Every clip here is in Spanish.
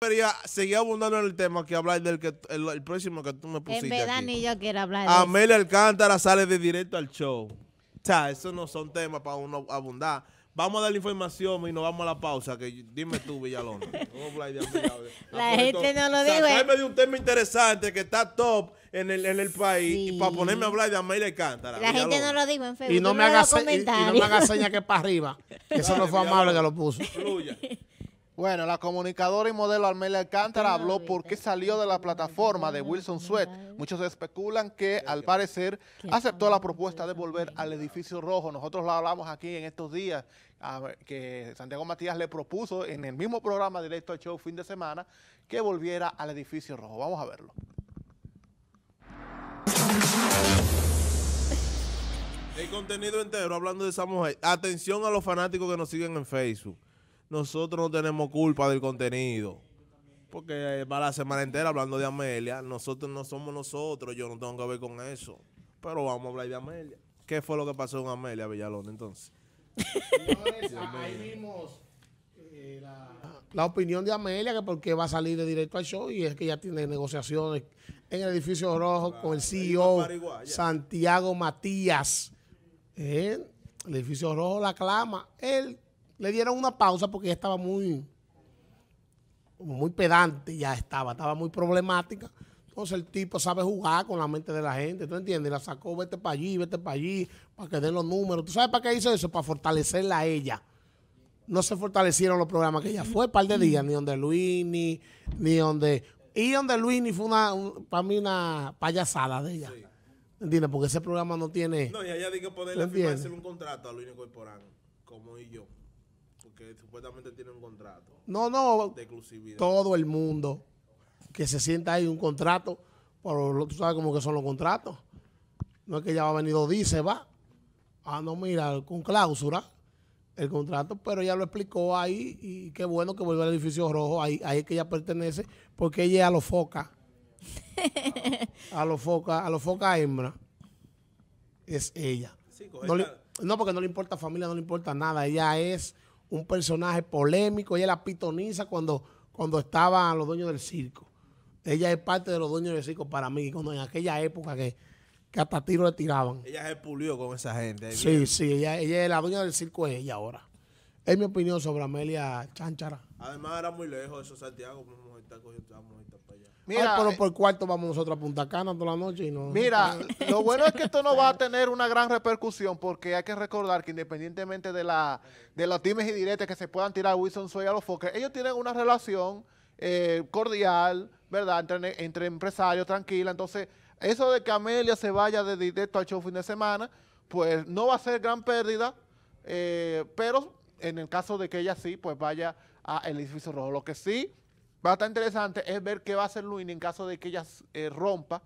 quería seguir abundando en el tema que hablar del que el, próximo que tú me pusiste. En verdad ni yo quiero hablar. De Amelia Alcántara sale de directo al show. O sea, esos no son temas para uno abundar. Vamos a dar la información y nos vamos a la pausa. Que dime tú, Villalón. la gente no lo dijo. Sacarme ¿eh? de un tema interesante que está top en el, en el país y para ponerme a hablar de Amelia Alcántara. La gente no lo dijo en Y no, me, haga, y, no me haga que es para arriba. Eso no fue amable que lo puso. Bueno, la comunicadora y modelo Armelia Alcántara habló por qué salió de la plataforma de Wilson Sweat. Muchos especulan que, al parecer, aceptó la propuesta de volver al edificio rojo. Nosotros lo hablamos aquí en estos días, que Santiago Matías le propuso en el mismo programa directo al show fin de semana que volviera al edificio rojo. Vamos a verlo. El contenido entero hablando de esa mujer. Atención a los fanáticos que nos siguen en Facebook nosotros no tenemos culpa del contenido. Porque eh, va la semana entera hablando de Amelia. Nosotros no somos nosotros, yo no tengo que ver con eso. Pero vamos a hablar de Amelia. ¿Qué fue lo que pasó con Amelia Villalón entonces? ahí vimos eh, la, opinión de Amelia, que porque va a salir de directo al show y es que ya tiene negociaciones en el edificio rojo con el CEO Santiago Matías. Eh, el edificio rojo la clama. Él le dieron una pausa porque ella estaba muy, muy pedante, ya estaba, estaba muy problemática. Entonces el tipo sabe jugar con la mente de la gente, ¿tú entiendes? La sacó, vete para allí, vete para allí, para que den los números. ¿Tú sabes para qué hizo eso? Para fortalecerla a ella. No se fortalecieron los programas que ella fue, un par de días, ni donde Luis, ni, donde... Y donde Luis ni fue una, para mí una payasada de ella. Sí. ¿Entiendes? Porque ese programa no tiene... No, y ella dijo que ponerle un contrato a Luis Corporán, como y yo. Porque supuestamente tiene un contrato. No, no. Todo el mundo que se sienta ahí un contrato, pero tú sabes cómo que son los contratos. No es que ya va venido dice va. Ah, no, mira, con cláusula el contrato, pero ella lo explicó ahí y qué bueno que vuelve al edificio rojo, ahí, es que ella pertenece, porque ella es a los foca. a los foca, a los foca hembra. Es ella. no, no, porque no le importa familia, no le importa nada. Ella es un personaje polémico. Ella la pitoniza cuando, cuando estaban los dueños del circo. Ella es parte de los dueños del circo para mí, cuando en aquella época que, que hasta tiro le tiraban. Ella se pulió con esa gente. Sí, sí, ella, ella es la dueña del circo, es ella ahora. Es mi opinión sobre Amelia Chanchara. Además, era muy lejos eso, Santiago. Vamos a cogiendo, vamos a para allá. Mira, pero eh, por cuarto vamos nosotros a Punta Cana toda la noche y no. Mira, lo bueno es que esto no va a tener una gran repercusión porque hay que recordar que independientemente de la de los times y directos que se puedan tirar Wilson Soy a los Fokker, ellos tienen una relación eh, cordial, ¿verdad? Entre, entre empresarios, tranquila. Entonces, eso de que Amelia se vaya de directo al show fin de semana, pues no va a ser gran pérdida, eh, pero en el caso de que ella sí, pues vaya a el edificio rojo. Lo que sí va a estar interesante es ver qué va a hacer Luini en caso de que ella eh, rompa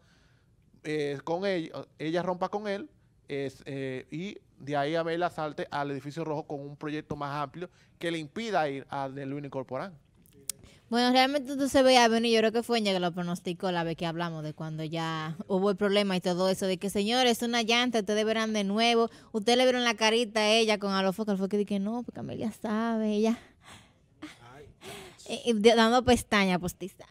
eh, con él, ella rompa con él eh, y de ahí a verla salte al edificio rojo con un proyecto más amplio que le impida ir a de Luini Corporán. Bueno, realmente se veía venir, yo creo que fue ella que lo pronosticó la vez que hablamos de cuando ya hubo el problema y todo eso, de que señores, es una llanta, ustedes verán de nuevo, ustedes le vieron la carita a ella con a Alofocal, fue que dije, no, porque Amelia sabe, ella... Eh, eh, dando pestaña postiza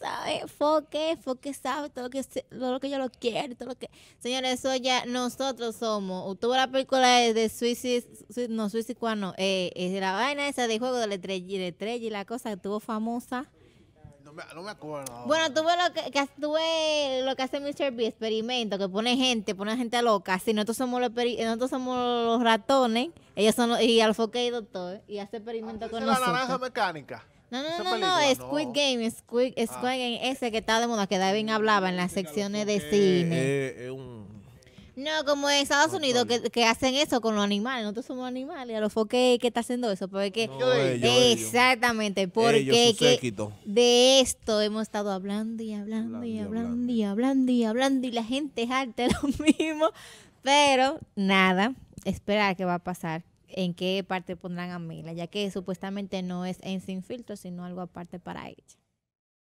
sabe, Foque, Foque sabe todo lo que, todo lo que yo lo quiero, todo lo que... Señores, eso ya nosotros somos. Tuvo la película de Suicide, no, Suicide cuando, eh, es la vaina esa de juego de de estrella y la cosa que tuvo famosa. No me, acuerdo. Bueno, tuve lo que, lo que hace Mr. B, experimento, que pone gente, pone gente loca. Si nosotros somos los, nosotros somos los ratones, ellos son los, y foque y doctor, y hace experimento ah, con nosotros. la naranja mecánica? No, no, no, no, Squid Game, Squid, ah. Squid Game, ese que estaba de moda, que David hablaba en las secciones de cine. Eh, eh, no, como en Estados Unidos que, hacen eso con los animales. Nosotros somos animales. A los foques que está haciendo eso. Porque exactamente. Porque de esto hemos estado hablando y hablando, y hablando, y hablando y hablando. Y la gente es arte, lo mismo. Pero nada. Esperar que va a pasar en qué parte pondrán a Mila, ya que supuestamente no es en sin filtro, sino algo aparte para ella.